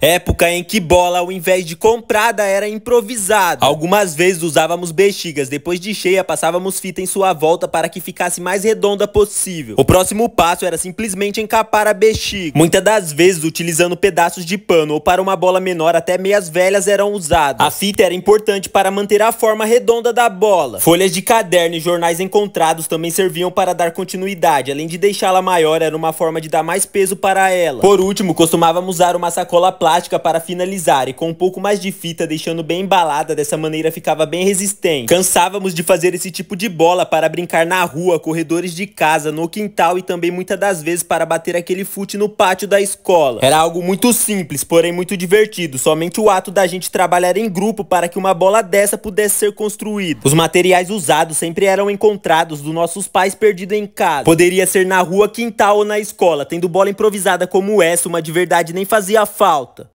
Época em que bola, ao invés de comprada, era improvisada. Algumas vezes usávamos bexigas, depois de cheia passávamos fita em sua volta para que ficasse mais redonda possível. O próximo passo era simplesmente encapar a bexiga. Muitas das vezes utilizando pedaços de pano ou para uma bola menor até meias velhas eram usadas. A fita era importante para manter a forma redonda da bola. Folhas de caderno e jornais encontrados também serviam para dar continuidade, além de deixá-la maior era uma forma de dar mais peso para ela. Por último, costumávamos usar uma sacola plástica plástica para finalizar e com um pouco mais de fita, deixando bem embalada, dessa maneira ficava bem resistente. Cansávamos de fazer esse tipo de bola para brincar na rua, corredores de casa, no quintal e também muitas das vezes para bater aquele fute no pátio da escola. Era algo muito simples, porém muito divertido, somente o ato da gente trabalhar em grupo para que uma bola dessa pudesse ser construída. Os materiais usados sempre eram encontrados dos nossos pais perdidos em casa. Poderia ser na rua, quintal ou na escola, tendo bola improvisada como essa, uma de verdade nem fazia falta.